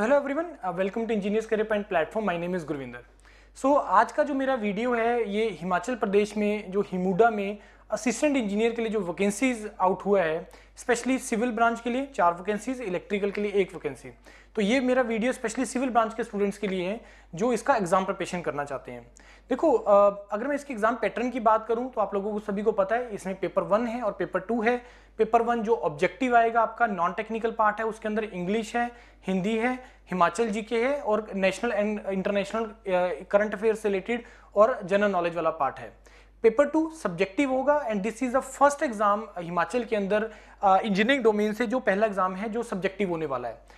so hello everyone welcome to Engineers Career Point platform my name is Gurvinder so आज का जो मेरा video है ये हिमाचल प्रदेश में जो हिमुडा में असिस्टेंट इंजीनियर के लिए जो वैकेंसीज आउट हुआ है स्पेशली सिविल ब्रांच के लिए चार वैकेंसीज इलेक्ट्रिकल के लिए एक वैकेंसी तो ये मेरा वीडियो स्पेशली सिविल ब्रांच के स्टूडेंट्स के लिए है जो इसका एग्जाम प्रिपेशन करना चाहते हैं देखो अगर मैं इसके एग्जाम पैटर्न की बात करूं तो आप लोगों को सभी को पता है इसमें पेपर वन है और पेपर टू है पेपर वन जो ऑब्जेक्टिव आएगा आपका नॉन टेक्निकल पार्ट है उसके अंदर इंग्लिश है हिंदी है हिमाचल जी के है और national and international current affair से रिलेटेड और जनरल नॉलेज वाला पार्ट है पेपर टू सब्जेक्टिव होगा and this is the first exam Himachal के अंदर इंजीनियरिंग डोमेन से जो पहला एग्जाम है जो सब्जेक्टिव होने वाला है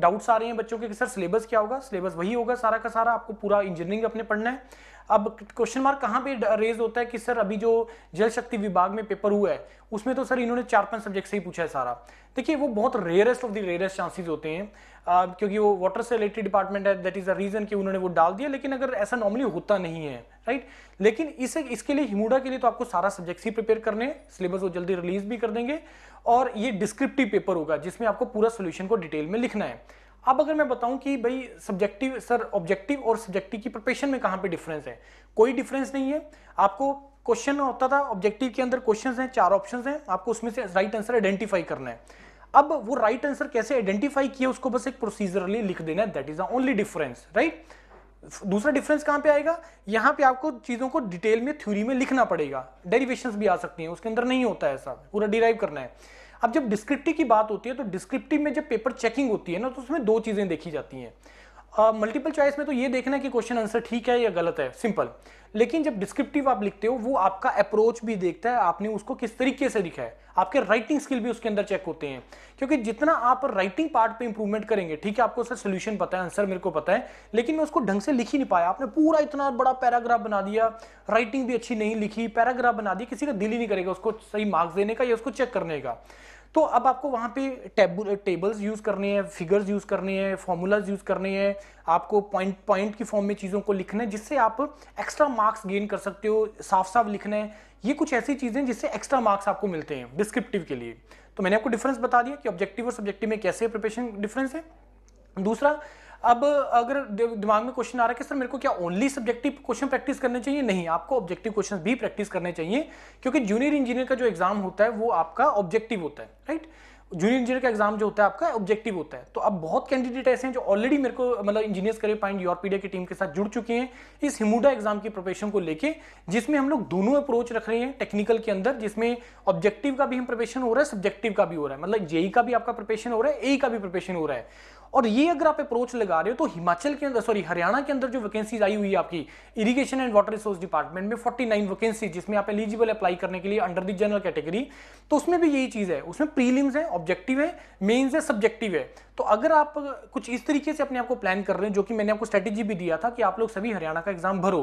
डाउट्स uh, आ रहे हैं बच्चों के कि सर सिलेबस क्या होगा सिलेबस वही होगा सारा का सारा आपको पूरा इंजीनियरिंग अपने पढ़ना है अब क्वेश्चन मार्क कहाँ पे रेज होता है कि सर अभी जो जल शक्ति विभाग में पेपर हुआ है उसमें तो सर इन्होंने चार पांच सब्जेक्ट से ही पूछा है सारा देखिए वो बहुत rarest of the rarest chances होते हैं आ, क्योंकि वो वाटर से रिलेटेड डिपार्टमेंट है दैट इज अ रीजन कि उन्होंने वो डाल दिया लेकिन अगर ऐसा नॉर्मली होता नहीं है राइट लेकिन इसे इसके लिए हिमुडा के लिए तो आपको सारा सब्जेक्ट ही प्रिपेयर करने हैं सिलेबस वो जल्दी रिलीज भी कर देंगे और ये डिस्क्रिप्टिव पेपर होगा जिसमें आपको पूरा सोल्यूशन को डिटेल में लिखना है अब अगर मैं बताऊं कि भाई सब्जेक्टिव सर ऑब्जेक्टिव और सब्जेक्टिव की प्रिपरेशन में कहां पे डिफरेंस है कोई डिफरेंस नहीं है आपको क्वेश्चन होता था ऑब्जेक्टिव के अंदर क्वेश्चन हैं चार ऑप्शन हैं आपको उसमें से राइट आंसर आइडेंटिफाई करना है अब वो राइट right आंसर कैसे आइडेंटिफाई किया उसको बस एक प्रोसीजरली लिख देना है that is the only difference right दूसरा डिफरेंस कहां पे आएगा यहां पे आपको चीजों को डिटेल में थ्योरी में लिखना पड़ेगा डेरिवेशंस भी आ सकती हैं उसके अंदर नहीं होता है ऐसा पूरा डिराइव करना है अब जब डिस्क्रिप्टिव की बात होती है तो डिस्क्रिप्टिव में जब पेपर चेकिंग होती है ना तो उसमें दो चीज़ें देखी जाती हैं मल्टीपल चॉइस में तो ये देखना है कि क्वेश्चन आंसर ठीक है या गलत है सिंपल लेकिन जब डिस्क्रिप्टिव आप लिखते हो वो आपका अप्रोच भी देखता है आपने उसको किस तरीके से लिखा है आपके राइटिंग स्किल भी उसके अंदर चेक होते हैं क्योंकि जितना आप राइटिंग पार्ट पे इंप्रूवमेंट करेंगे ठीक है आपको उसका सोल्यूशन पता है आंसर मेरे को पता है लेकिन मैं उसको ढंग से लिख ही नहीं पाया आपने पूरा इतना बड़ा पैराग्राफ बना दिया राइटिंग भी अच्छी नहीं लिखी पैराग्राफ बना दिया किसी का दिल ही नहीं करेगा उसको सही मार्क्स देने का या उसको चेक करने का तो अब आपको वहाँ पे टेबल टेबल्स यूज़ करने हैं फिगर्स यूज़ करने हैं फॉर्मूलाज यूज़ करने हैं आपको पॉइंट पॉइंट की फॉर्म में चीज़ों को लिखना है जिससे आप एक्स्ट्रा मार्क्स गेन कर सकते हो साफ साफ लिखना है ये कुछ ऐसी चीज़ें जिससे एक्स्ट्रा मार्क्स आपको मिलते हैं डिस्क्रिप्टिव के लिए तो मैंने आपको डिफरेंस बता दिया कि ऑब्जेक्टिव और सब्जेक्टिव में कैसे प्रिपेशन डिफरेंस है दूसरा अब अगर दिमाग में क्वेश्चन आ रहा है कि सर मेरे को क्या ओनली सब्जेक्टिव क्वेश्चन प्रैक्टिस करने चाहिए नहीं आपको ऑब्जेक्टिव क्वेश्चन भी प्रैक्टिस करने चाहिए क्योंकि जूनियर इंजीनियर का जो एग्जाम होता है वो आपका ऑब्जेक्टिव होता है राइट जूनियर इंजीनियर का एग्जाम जो होता है आपका ऑब्जेक्टिव होता है तो अब बहुत कैंडिडेट ऐसे हैं जो ऑलरेडी मेरे को मतलब इंजीनियर्स करियर पॉइंट यूरोपीडिया की टीम के साथ जुड़ चुके हैं इस हिमूडा एग्जाम की प्रिपरेशन को लेके जिसमें हम लोग दोनों अप्रोच रख रहे हैं टेक्निकल के अंदर जिसमें ऑब्जेक्टिव का भी हम प्रिपरेशन हो रहा है सब्जेक्टिव का भी हो रहा है मतलब जेई e e का भी आपका प्रिपरेशन हो रहा है ए e का भी प्रिपरेशन हो रहा है और ये अगर आप अप्रोच लगा रहे हो तो हिमाचल के अंदर सॉरी हरियाणा के अंदर जो वैकेंसीज आई हुई है आपकी irrigation and water resource department में 49 वैकेंसी जिसमें आप एलिजिबल अप्लाई करने के लिए अंडर द जनरल कैटेगरी तो उसमें भी यही चीज़ है उसमें प्रीलिम्स है ऑब्जेक्टिव है मेन्स है सब्जेक्टिव है तो अगर आप कुछ इस तरीके से अपने आप को प्लान कर रहे हैं जो कि मैंने आपको स्ट्रेटेजी भी दिया था कि आप लोग सभी हरियाणा का एग्जाम भरो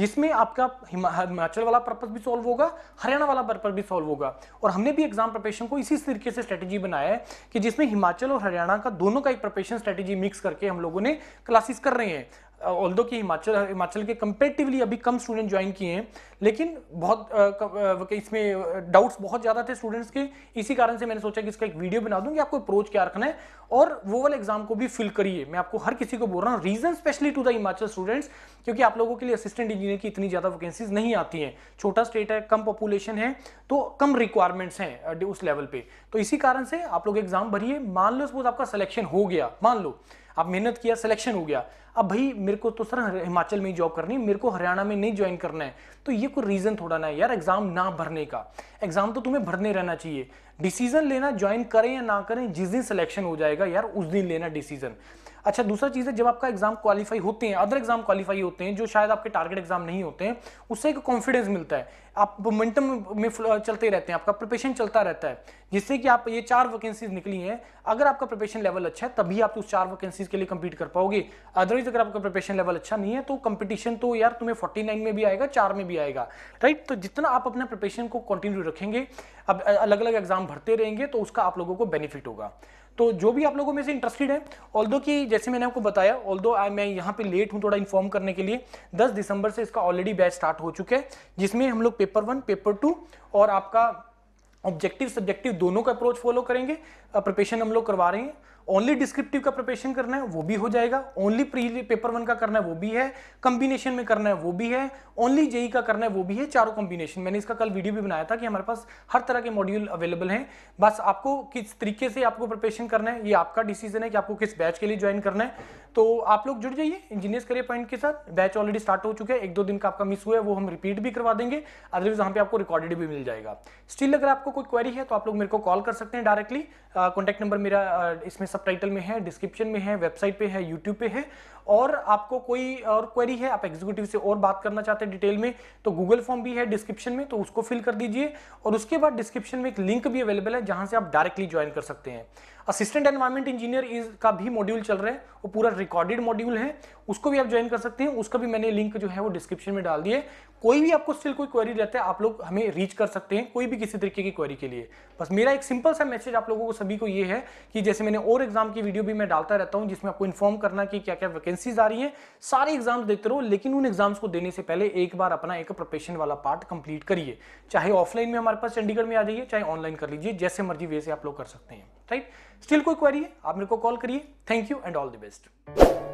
जिसमें आपका हिमाचल वाला पर्पज भी सॉल्व होगा हरियाणा वाला पर्पज भी सॉल्व होगा और हमने भी एग्जाम प्रिपरेशन को इसी तरीके से स्ट्रेटेजी बनाया है कि जिसमें हिमाचल और हरियाणा का दोनों का एक प्रिपरेशन ऑपरेशन स्ट्रेटेजी मिक्स करके हम लोगों ने क्लासेस कर रहे हैं ऑल दो कि हिमाचल हिमाचल के कंपेरेटिवली अभी कम स्टूडेंट ज्वाइन किए हैं लेकिन बहुत uh, इसमें डाउट्स बहुत ज़्यादा थे स्टूडेंट्स के इसी कारण से मैंने सोचा कि इसका एक वीडियो बना दूँ कि आपको अप्रोच क्या रखना है और वो वाले एग्जाम को भी फिल करिए मैं आपको हर किसी को बोल रहा हूँ reason specially to the Himachal students क्योंकि आप लोगों के लिए असिस्टेंट इंजीनियर की इतनी ज़्यादा वैकेंसीज नहीं आती हैं छोटा स्टेट है कम पॉपुलेशन है तो कम रिक्वायरमेंट्स हैं उस लेवल पे तो इसी कारण से आप लोग एग्जाम भरिए मान लो सपोज आपका सिलेक्शन हो गया मान लो अब मेहनत किया सिलेक्शन हो गया अब भाई मेरे को तो सर हिमाचल में ही जॉब करनी मेरे को हरियाणा में नहीं ज्वाइन करना है तो ये कोई रीज़न थोड़ा ना है यार एग्ज़ाम ना भरने का एग्ज़ाम तो तुम्हें भरने रहना चाहिए डिसीजन लेना ज्वाइन करें या ना करें जिस दिन सिलेक्शन हो जाएगा यार उस दिन लेना डिसीजन अच्छा दूसरा चीज़ है जब आपका एग्जाम क्वालिफाई होते हैं अदर एग्जाम क्वालिफाई होते हैं जो शायद आपके टारगेट एग्जाम नहीं होते हैं उससे एक कॉन्फिडेंस मिलता है आप मोमेंटम में चलते रहते हैं आपका प्रिपरेशन चलता रहता है जिससे कि आप ये चार वैकेंसीज निकली हैं अगर आपका प्रिपरेशन लेवल अच्छा है तभी आप उस चार वैकेंसीज के लिए कम्पीट कर पाओगे अदरवाइज अगर आपका प्रिपरेशन लेवल अच्छा नहीं है तो कंपटीशन तो यार तुम्हें फोर्टी नाइन में भी आएगा चार में भी आएगा राइट तो जितना आप अपना प्रिपरेशन को कंटिन्यू रखेंगे अब अलग अलग एग्जाम भरते रहेंगे तो उसका आप लोगों को बेनिफिट होगा तो जो भी आप लोगों में से इंटरेस्टेड है ऑल कि जैसे मैंने आपको बताया ऑल दो मैं यहाँ पे लेट हूँ थोड़ा इन्फॉर्म करने के लिए दस दिसंबर से इसका ऑलरेडी बैच स्टार्ट हो चुका है जिसमें हम लोग पेपर वन पेपर टू और आपका ऑब्जेक्टिव सब्जेक्टिव दोनों का अप्रोच फॉलो करेंगे प्रिपेशन हम लोग करवा रहे हैं ओनली डिस्क्रिप्टिव का प्रिपरेशन करना है वो भी हो जाएगा ओनली प्री पेपर वन का करना है वो भी है कॉम्बिनेशन में करना है वो भी है ओनली जेई e का करना है वो भी है चारों कॉम्बिनेशन मैंने इसका कल वीडियो भी बनाया था कि हमारे पास हर तरह के मॉड्यूल अवेलेबल हैं बस आपको किस तरीके से आपको प्रिपरेशन करना है ये आपका डिसीजन है कि आपको किस बैच के लिए ज्वाइन करना है तो आप लोग जुड़ जाइए इंजीनियर्स करियर पॉइंट के साथ बैच ऑलरेडी स्टार्ट हो चुके हैं एक दो दिन का आपका मिस हुआ है वो हम रिपीट भी करवा देंगे अदरवाइज वहाँ पे आपको रिकॉर्डेड भी मिल जाएगा स्टिल अगर आपको कोई क्वेरी है तो आप लोग मेरे को कॉल कर सकते हैं डायरेक्टली कॉन्टैक्ट नंबर मेरा इसमें सब में है डिस्क्रिप्शन में है वेबसाइट पे है यूट्यूब पे है और आपको कोई और क्वेरी है आप एग्जीक्यूटिव से और बात करना चाहते हैं डिटेल में तो गूगल फॉर्म भी है डिस्क्रिप्शन में तो उसको फिल कर दीजिए और उसके बाद डिस्क्रिप्शन में एक लिंक भी अवेलेबल है जहां से आप डायरेक्टली ज्वाइन कर सकते हैं असिस्टेंट एनवायरमेंट इंजीनियर इज का भी मॉड्यूल चल रहा है वो पूरा रिकॉर्डेड मॉड्यूल है उसको भी आप ज्वाइन कर सकते हैं उसका भी मैंने लिंक जो है वो डिस्क्रिप्शन में डाल दिए कोई भी आपको स्टिल कोई क्वेरी रहता है आप लोग हमें रीच कर सकते हैं कोई भी किसी तरीके की क्वेरी के लिए बस मेरा एक सिंपल सा मैसेज आप लोगों को सभी को ये है कि जैसे मैंने और एग्जाम की वीडियो भी मैं डालता रहता हूं जिसमें आपको इन्फॉर्म करना कि क्या क्या वैकेंसीज आ रही हैं सारे एग्जाम्स देखते रहो लेकिन उन एग्जाम्स को देने से पहले एक बार अपना एक प्रिपरेशन वाला पार्ट कंप्लीट करिए चाहे ऑफलाइन में हमारे पास चंडीगढ़ में आ जाइए चाहे ऑनलाइन कर लीजिए जैसे मर्जी वैसे आप लोग कर सकते हैं राइट स्टिल कोई क्वारी है आप मेरे को कॉल करिए thank you and all the best